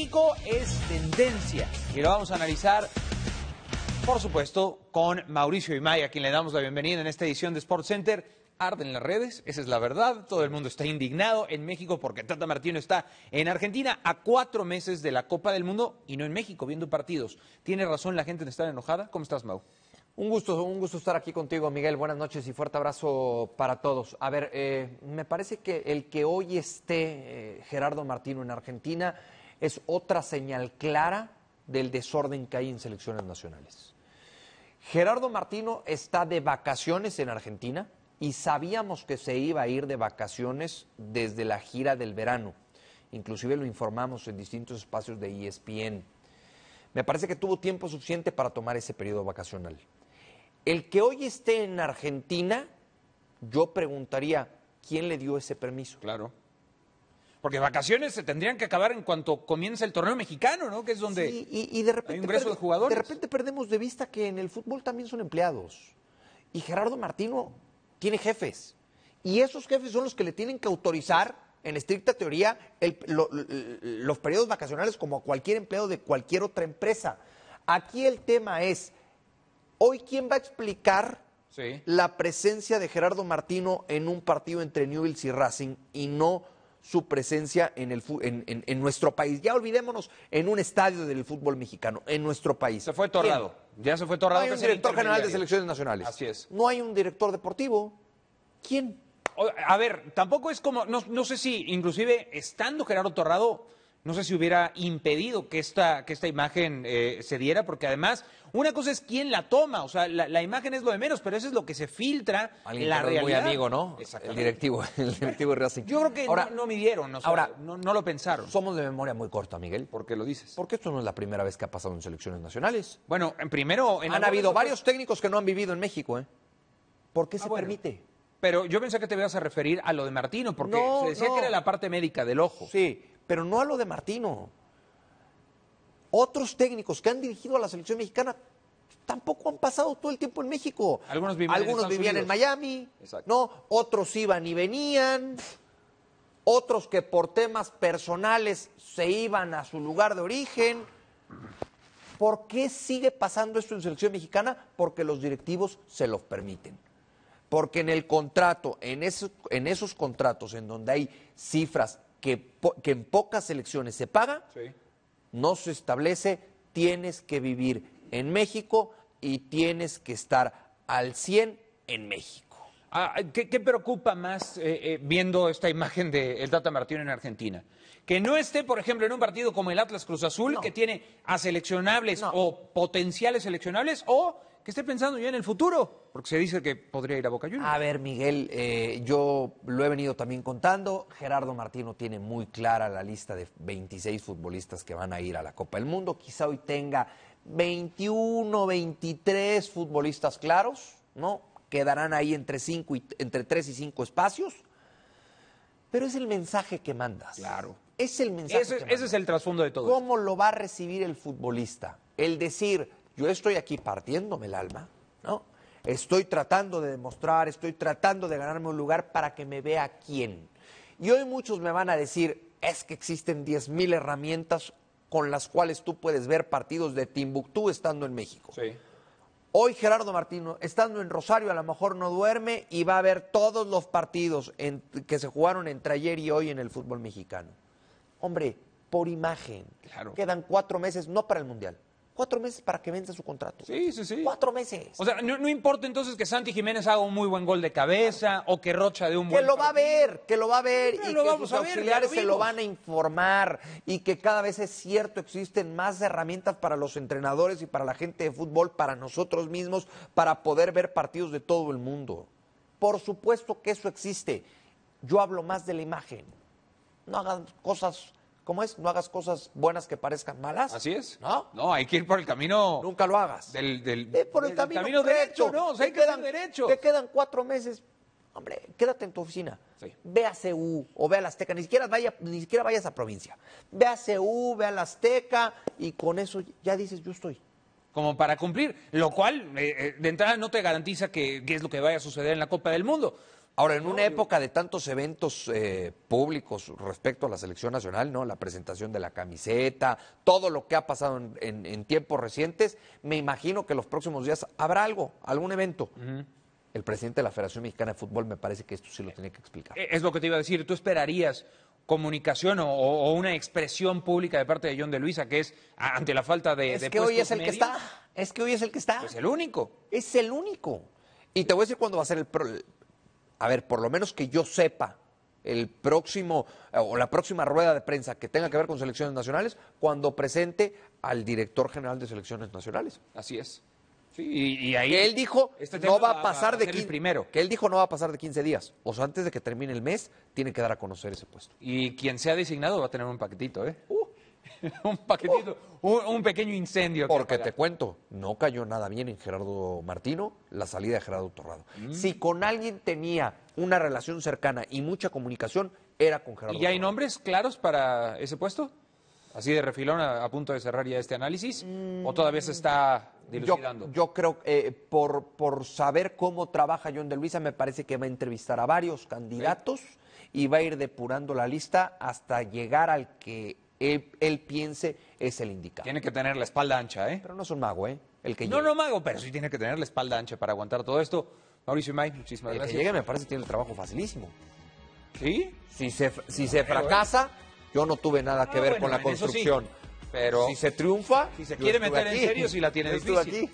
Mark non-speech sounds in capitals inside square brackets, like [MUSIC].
México es tendencia y lo vamos a analizar, por supuesto, con Mauricio Imay, a quien le damos la bienvenida en esta edición de Sports Center. Arden las redes, esa es la verdad. Todo el mundo está indignado en México porque Tata Martino está en Argentina a cuatro meses de la Copa del Mundo y no en México viendo partidos. ¿Tiene razón la gente en estar enojada? ¿Cómo estás, Mau? Un gusto, un gusto estar aquí contigo, Miguel. Buenas noches y fuerte abrazo para todos. A ver, eh, me parece que el que hoy esté eh, Gerardo Martino en Argentina es otra señal clara del desorden que hay en selecciones nacionales. Gerardo Martino está de vacaciones en Argentina y sabíamos que se iba a ir de vacaciones desde la gira del verano. Inclusive lo informamos en distintos espacios de ESPN. Me parece que tuvo tiempo suficiente para tomar ese periodo vacacional. El que hoy esté en Argentina, yo preguntaría, ¿quién le dio ese permiso? Claro. Porque vacaciones se tendrían que acabar en cuanto comience el torneo mexicano, ¿no? Que es donde y, de repente jugadores. De repente perdemos de vista que en el fútbol también son empleados. Y Gerardo Martino tiene jefes. Y esos jefes son los que le tienen que autorizar, en estricta teoría, los periodos vacacionales como cualquier empleado de cualquier otra empresa. Aquí el tema es, hoy quién va a explicar la presencia de Gerardo Martino en un partido entre Newell's y Racing y no su presencia en, el, en, nuestro país. Ya olvidémonos en un estadio del fútbol mexicano, en nuestro país. Se fue Torrado. Ya se fue Torrado. No hay un director general de selecciones nacionales. Así es. No hay un director deportivo. ¿Quién? A ver, tampoco es como, no, no sé si inclusive estando Gerardo Torrado no sé si hubiera impedido que esta, que esta imagen eh, se diera, porque además, una cosa es quién la toma, o sea, la, imagen es lo de menos, pero eso es lo que se filtra, en la realidad. muy amigo, ¿no? El directivo, [LAUGHS] el directivo Yo creo que ahora, no, midieron, ahora, no, lo pensaron. Somos de memoria muy corta, Miguel. ¿Por qué lo dices? Porque esto no es la primera vez que ha pasado en selecciones nacionales. Bueno, en primero... En Han habido varios técnicos que no han vivido en México, ¿eh? ¿Por qué ah, se permite? Pero yo pensé que te ibas a referir a lo de Martino, porque se decía que era la parte médica del ojo. Sí, pero no a lo de Martino. Otros técnicos que han dirigido a la selección mexicana tampoco han pasado todo el tiempo en México. Algunos vivían, en, Miami, ¿no? Otros iban y venían, otros que por temas personales se iban a su lugar de origen. ¿Por qué sigue pasando esto en selección mexicana? Porque los directivos se los permiten. Porque en el contrato, en esos contratos en donde hay cifras que, en pocas elecciones se paga, no se establece, tienes que vivir en México y tienes que estar al 100 en México. Ah, ah, ¿qué, preocupa más eh, eh, viendo esta imagen del Data Tata Martino en Argentina? Que no esté, por ejemplo, en un partido como el Atlas Cruz Azul, que tiene a seleccionables o potenciales seleccionables, o que esté pensando ya en el futuro, porque se dice que podría ir a Boca Juniors. A ver, Miguel, eh, yo lo he venido también contando. Gerardo Martino tiene muy clara la lista de 26 futbolistas que van a ir a la Copa del Mundo. Quizá hoy tenga 21, 23 futbolistas claros, ¿no? quedarán ahí entre, cinco y, entre tres y cinco espacios, pero es el mensaje que mandas. Claro. Es el mensaje. que mandas. ese es el trasfondo de todo. ¿Cómo lo va a recibir el futbolista? El decir, yo estoy aquí partiéndome el alma, ¿no? Estoy tratando de demostrar, estoy tratando de ganarme un lugar para que me vea quién. Y hoy muchos me van a decir, es que existen 10.000 herramientas con las cuales tú puedes ver partidos de Timbuktu estando en México. Sí. Hoy Gerardo Martino, estando en Rosario, a lo mejor no duerme y va a ver todos los partidos que se jugaron entre ayer y hoy en el fútbol mexicano. Hombre, por imagen. Quedan cuatro meses, no para el Mundial, cuatro meses para que vence su contrato. Sí, sí, sí. Cuatro meses. O sea, no, importa entonces que Santi Jiménez haga un muy buen gol de cabeza o que Rocha de un que Que lo va a ver, que lo va a ver y que sus auxiliares se lo van a informar y que cada vez es cierto, existen más herramientas para los entrenadores y para la gente de fútbol, para nosotros mismos, para poder ver partidos de todo el mundo. Por supuesto que eso existe. Yo hablo más de la imagen. No hagan cosas ¿Cómo es? No hagas cosas buenas que parezcan malas. Así es. ¿No? No, hay que ir por el camino. Nunca lo hagas. Del, del por el camino, derecho. No, se quedan, derecho. Te quedan cuatro meses. Hombre, quédate en tu oficina. Sí. Ve a CU o ve a la Azteca. Ni siquiera, vaya, ni siquiera vayas a provincia. Ve a CU, ve a la Azteca y con eso ya dices, yo estoy como para cumplir, lo cual eh, eh, de entrada no te garantiza que, es lo que vaya a suceder en la Copa del Mundo. Ahora, en una época de tantos eventos eh, públicos respecto a la selección nacional, ¿no? La presentación de la camiseta, todo lo que ha pasado en, tiempos recientes, me imagino que los próximos días habrá algo, algún evento. El presidente de la Federación Mexicana de Fútbol me parece que esto sí lo tiene que explicar. Es lo que te iba a decir, tú esperarías comunicación o, una expresión pública de parte de John de Luisa, que es ante la falta de... Es que hoy es el que está, es que hoy es el que está. Es pues el único. Es el único. Y te voy a decir cuándo va a ser el... A ver, por lo menos que yo sepa el próximo o la próxima rueda de prensa que tenga que ver con selecciones nacionales, cuando presente al director general de selecciones nacionales. Así es y, ahí él dijo este no va a pasar de 15, Que él dijo no va a pasar de 15 días. O sea, antes de que termine el mes, tiene que dar a conocer ese puesto. Y quien sea designado va a tener un paquetito, ¿eh? Uh. [LAUGHS] un paquetito, uh. un, pequeño incendio. Porque te cuento, no cayó nada bien en Gerardo Martino la salida de Gerardo Torrado. Mm. Si con alguien tenía una relación cercana y mucha comunicación, era con Gerardo. ¿Y hay nombres claros para ese puesto? así de refilón, a, punto de cerrar ya este análisis? ¿O todavía se mm. está dilucidando? Yo, creo, que eh, por, por saber cómo trabaja John de Luisa, me parece que va a entrevistar a varios candidatos y va a ir depurando la lista hasta llegar al que él, piense es el indicado. Tiene que tener la espalda ancha, ¿eh? Pero no es un mago, ¿eh? El no, no mago, pero sí tiene que tener la espalda ancha para aguantar todo esto. Mauricio May, muchísimas gracias. que llegue me parece tiene el trabajo facilísimo. ¿Sí? Si si se fracasa, yo no tuve nada que ah, ver con la construcción. Pero si se triunfa, si se quiere meter aquí. en serio, si la tiene aquí.